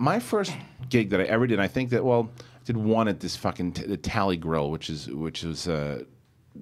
my first gig that I ever did, I think that well, I did one at this fucking t- the Tally Grill, which is which was uh,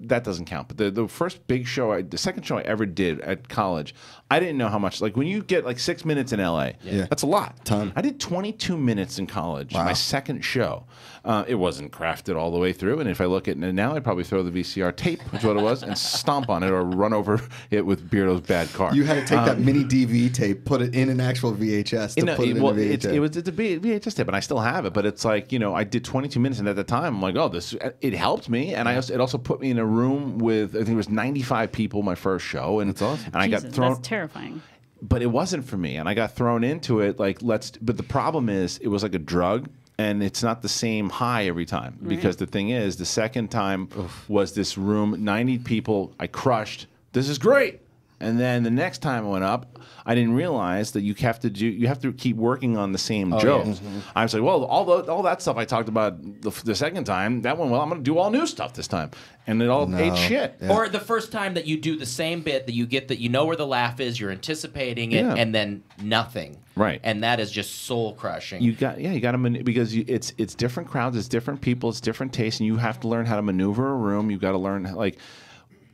that doesn't count. But the, the first big show, I, the second show I ever did at college, I didn't know how much. Like when you get like six minutes in LA, yeah. that's a lot. Ton. I did 22 minutes in college, wow. my second show. Uh, it wasn't crafted all the way through. And if I look at it now, I'd probably throw the VCR tape, which is what it was, and stomp on it or run over it with Beardo's bad car. You had to take um, that mini DV tape, put it in an actual VHS to put it, it in a VHS. It, it was it's a VHS tape, and I still have it. But it's like you know, I did 22 minutes, and at the time, I'm like, oh, this it helped me, and I also, it also put me in a room with I think it was 95 people my first show, and it's awesome. And Jesus, I got thrown. That's terrifying. But it wasn't for me, and I got thrown into it. Like let's. But the problem is, it was like a drug. And it's not the same high every time right. because the thing is, the second time Oof. was this room, 90 people. I crushed. This is great and then the next time I went up, I didn't realize that you have to do you have to keep working on the same oh, joke. Yeah. Mm-hmm. I was like, well, all the, all that stuff I talked about the, the, second time, that one, well, I'm going to do all new stuff this time, and it all no. ate shit. Yeah. Or the first time that you do the same bit that you get that you know where the laugh is, you're anticipating it, yeah. and then nothing. Right. And that is just soul crushing. You got yeah, you got to man- because you, it's it's different crowds, it's different people, it's different tastes, and you have to learn how to maneuver a room. You got to learn like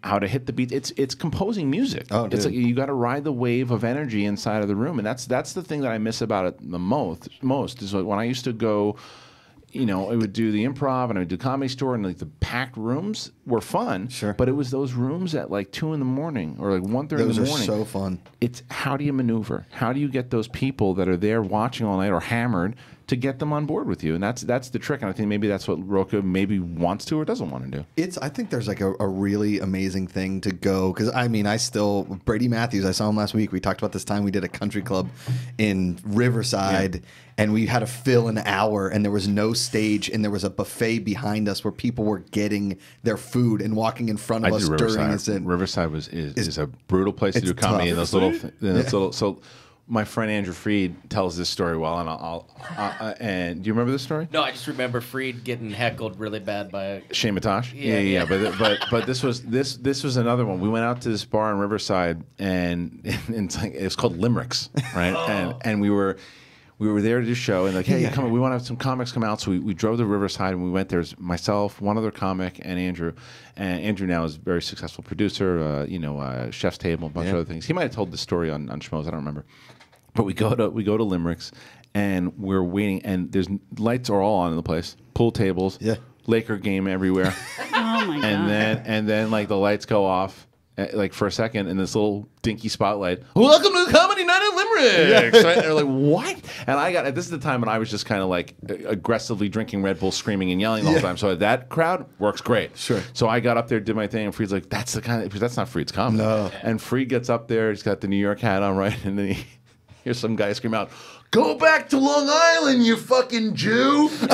how to hit the beat. It's it's composing music. Oh, it's dude. like you got to ride the wave of energy inside of the room, and that's that's the thing that I miss about it the most. Most is when I used to go, you know, I would do the improv and I would do comedy store and like the packed rooms were fun. Sure. But it was those rooms at like two in the morning or like one thirty in the morning. Those are so fun. It's how do you maneuver? How do you get those people that are there watching all night or hammered to get them on board with you? And that's that's the trick. And I think maybe that's what Roku maybe wants to or doesn't want to do. It's I think there's like a, a really amazing thing to go because I mean I still Brady Matthews. I saw him last week. We talked about this time we did a country club in Riverside. Yeah and we had to fill an hour and there was no stage and there was a buffet behind us where people were getting their food and walking in front of I us during this. Riverside was is, is, a brutal place to do comedy tough. in those little in those yeah. little so. My friend Andrew Freed tells this story well, and I'll. I'll uh, uh and do you remember this story? No, I just remember Freed getting heckled really bad by Shane Matosh. Yeah, yeah, yeah. yeah. but but but this was this this was another one. We went out to this bar in Riverside, and, and it's like, it was called Limericks, right? Oh. And and we were we were there to do show and like, hey, yeah. come on, we want to have some comics come out. So we, we drove to Riverside and we went there. It myself, one other comic, and Andrew. And Andrew now is a very successful producer, uh, you know, uh, Chef's Table, a bunch yeah. of other things. He might have told the story on, on Schmoes, I don't remember. But we go to we go to Limericks and we're waiting and there's lights are all on in the place. Pool tables. Yeah. Laker game everywhere. oh my and god. And then and then like the lights go off Eh, like for a second in this little dinky spotlight. Welcome to the Comedy Night at Limerick. Yeah. So I, they're like, what? And I got this is the time when I was just kind of like aggressively drinking Red Bull, screaming and yelling all the yeah. time. So that crowd works great. Sure. So I got up there, did my thing, and Freed's like, that's the kind of that's not Freed's comedy. No. And Freed gets up there, he's got the New York hat on, right, and then he hears some guy scream out. Go back to Long Island, you fucking Jew! and,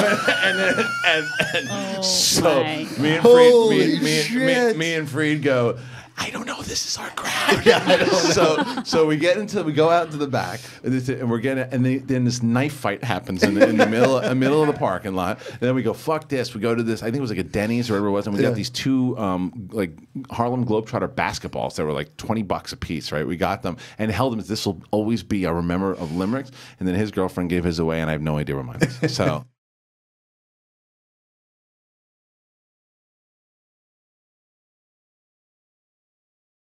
then, and, and oh so me and, Freed, me, me, me, me and Freed go, I don't know. This is our crowd. yeah, so so we get into we go out to the back, and we're getting and they, then this knife fight happens in the, in the middle in the middle of the parking lot. And then we go fuck this. We go to this. I think it was like a Denny's or whatever it was, and we yeah. got these two um, like Harlem Globetrotter basketballs that were like twenty bucks a piece, right? We got them and held them. This will always be a remember of limericks. And then his girlfriend gave his away, and I have no idea where mine is. So.